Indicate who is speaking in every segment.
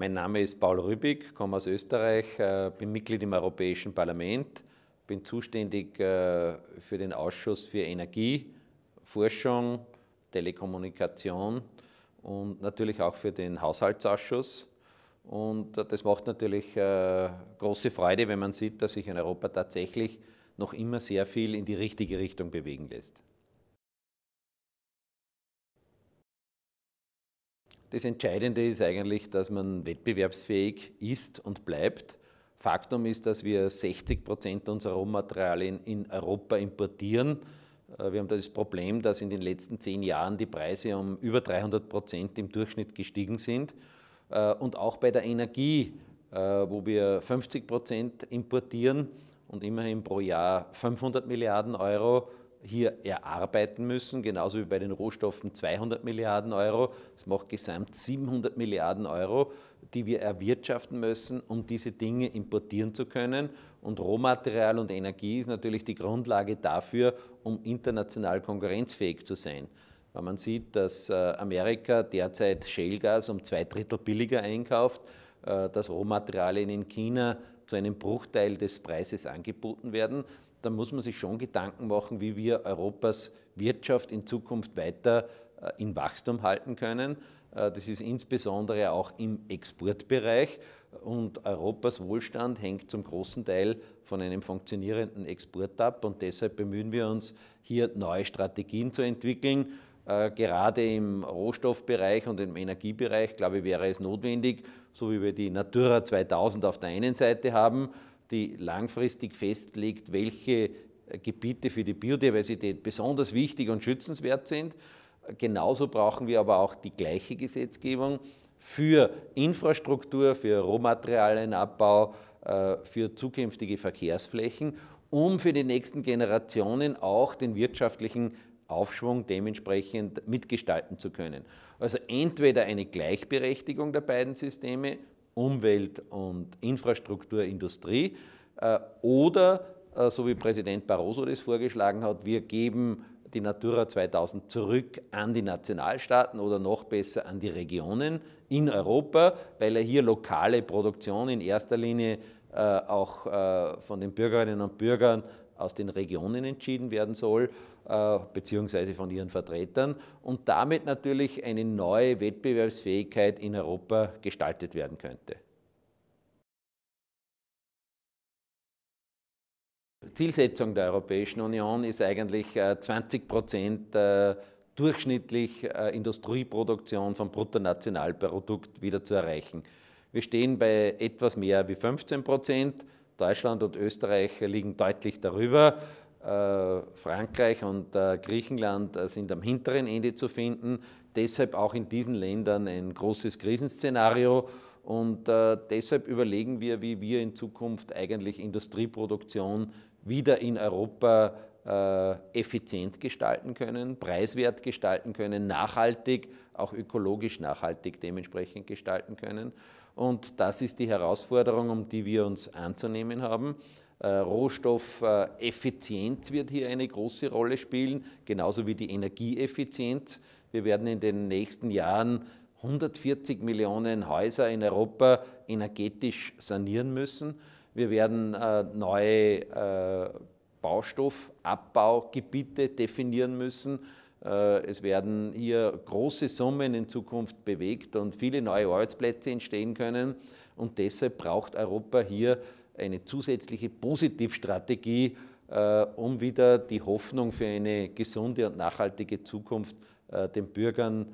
Speaker 1: Mein Name ist Paul Rübig, komme aus Österreich, äh, bin Mitglied im Europäischen Parlament, bin zuständig äh, für den Ausschuss für Energie, Forschung, Telekommunikation und natürlich auch für den Haushaltsausschuss. Und äh, das macht natürlich große Freude, wenn man sieht, dass sich in Europa tatsächlich noch immer sehr viel in die richtige Richtung bewegen lässt. Das Entscheidende ist eigentlich, dass man wettbewerbsfähig ist und bleibt. Faktum ist, dass wir 60 Prozent unserer Rohmaterialien in Europa importieren. Äh, wir haben das Problem, dass in den letzten zehn Jahren die Preise um über 300 Prozent im Durchschnitt gestiegen sind. Äh, und auch bei der Energie, äh, wo wir 50 Prozent importieren und immerhin pro Jahr 500 Milliarden Euro hier erarbeiten müssen, genauso wie bei den Rohstoffen 200 Milliarden Euro. Das macht gesamt 700 Milliarden Euro, die wir erwirtschaften müssen, um diese Dinge importieren zu können. Und Rohmaterial und Energie ist natürlich die Grundlage dafür, um international konkurrenzfähig zu sein. Wenn man sieht, dass äh, Amerika derzeit Shellgas um zwei Drittel billiger einkauft, äh, dass Rohmaterialien in China zu einem Bruchteil des Preises angeboten werden, dann muss man sich schon Gedanken machen, wie wir Europas Wirtschaft in Zukunft weiter äh, in Wachstum halten können. Äh, das ist insbesondere auch im Exportbereich. Und Europas Wohlstand hängt zum großen Teil von einem funktionierenden Export ab. Und deshalb bemühen wir uns, hier neue Strategien zu entwickeln. Äh, gerade im Rohstoffbereich und im Energiebereich, glaube ich, wäre es notwendig, so wie wir die Natura 2000 auf der einen Seite haben, die langfristig festlegt, welche äh, Gebiete für die Biodiversität besonders wichtig und schützenswert sind. Genauso brauchen wir aber auch die gleiche Gesetzgebung für Infrastruktur, für Rohmaterialienabbau, äh, für zukünftige Verkehrsflächen, um für die nächsten Generationen auch den wirtschaftlichen Aufschwung dementsprechend mitgestalten zu können. Also entweder eine Gleichberechtigung der beiden Systeme Umwelt und Infrastruktur, Industrie äh, oder, äh, so wie Präsident Barroso das vorgeschlagen hat, wir geben die Natura 2000 zurück an die Nationalstaaten oder noch besser an die Regionen in Europa, weil er hier lokale Produktion in erster Linie äh, auch von den Bürgerinnen und Bürgern aus den Regionen entschieden werden soll, äh, beziehungsweise von ihren Vertretern und damit natürlich eine neue Wettbewerbsfähigkeit in Europa gestaltet werden könnte. Zielsetzung der Europäischen Union ist eigentlich 20 äh, Prozent äh, durchschnittlich Industrieproduktion vom Bruttonationalprodukt wieder zu erreichen. Wir stehen bei etwas mehr wie 15 Prozent. Deutschland und Österreich liegen deutlich darüber. Äh, Frankreich und äh, Griechenland äh, sind am hinteren Ende zu finden. Deshalb auch in diesen Ländern ein großes Krisenszenario. Und deshalb überlegen wir, wie wir in Zukunft eigentlich Industrieproduktion wieder in Europa äh, effizient gestalten können, preiswert gestalten können, nachhaltig, auch ökologisch nachhaltig dementsprechend gestalten können. Und das ist die Herausforderung, um die wir uns anzunehmen haben. Äh, Rohstoffeffizienz äh, wird hier eine große Rolle spielen, genauso wie die Energieeffizienz. Wir werden in den nächsten Jahren 140 Millionen Häuser in Europa energetisch sanieren müssen. Wir werden neue Baustoffabbaugebiete definieren müssen. Äh, es werden hier große Summen in Zukunft bewegt und viele neue Arbeitsplätze entstehen können. Und deshalb braucht Europa hier eine zusätzliche Positivstrategie, äh, um wieder die Hoffnung für eine gesunde und nachhaltige Zukunft äh, den Bürgern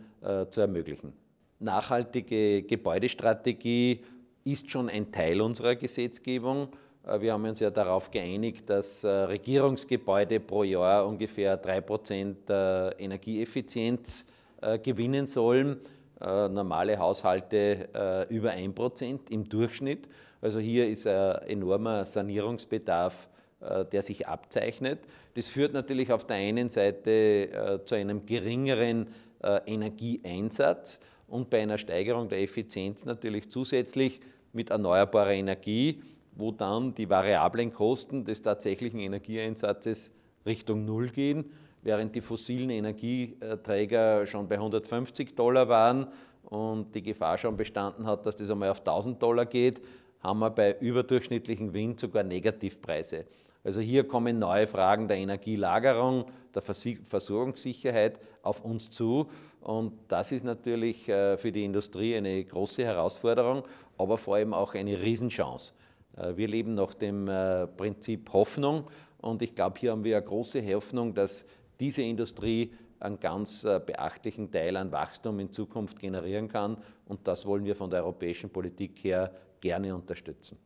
Speaker 1: zu ermöglichen. Nachhaltige Gebäudestrategie ist schon ein Teil unserer Gesetzgebung. Äh, wir haben uns ja darauf geeinigt, dass äh, Regierungsgebäude pro Jahr ungefähr 3% äh, Energieeffizienz gewinnen sollen, normale Haushalte über 1% im Durchschnitt. Also hier ist ein enormer Sanierungsbedarf, der sich abzeichnet. Das führt natürlich auf der einen Seite zu einem geringeren Energieeinsatz und bei einer Steigerung der Effizienz natürlich zusätzlich mit erneuerbarer Energie wo dann die variablen Kosten des tatsächlichen Energieeinsatzes Richtung Null gehen, während die fossilen Energieträger schon bei 150 Dollar waren und die Gefahr schon bestanden hat, dass das einmal auf 1000 Dollar geht, haben wir bei überdurchschnittlichen Wind sogar Negativpreise. Also hier kommen neue Fragen der Energielagerung, der Versorgungssicherheit auf uns zu. Und das ist natürlich äh, für die Industrie eine große Herausforderung, aber vor allem auch eine Riesenchance. Äh, wir leben nach dem äh, Prinzip Hoffnung und ich glaube, hier haben wir eine große Hoffnung, dass diese Industrie einen ganz äh, beachtlichen Teil an Wachstum in Zukunft generieren kann und das wollen wir von der europäischen Politik her gerne unterstützen.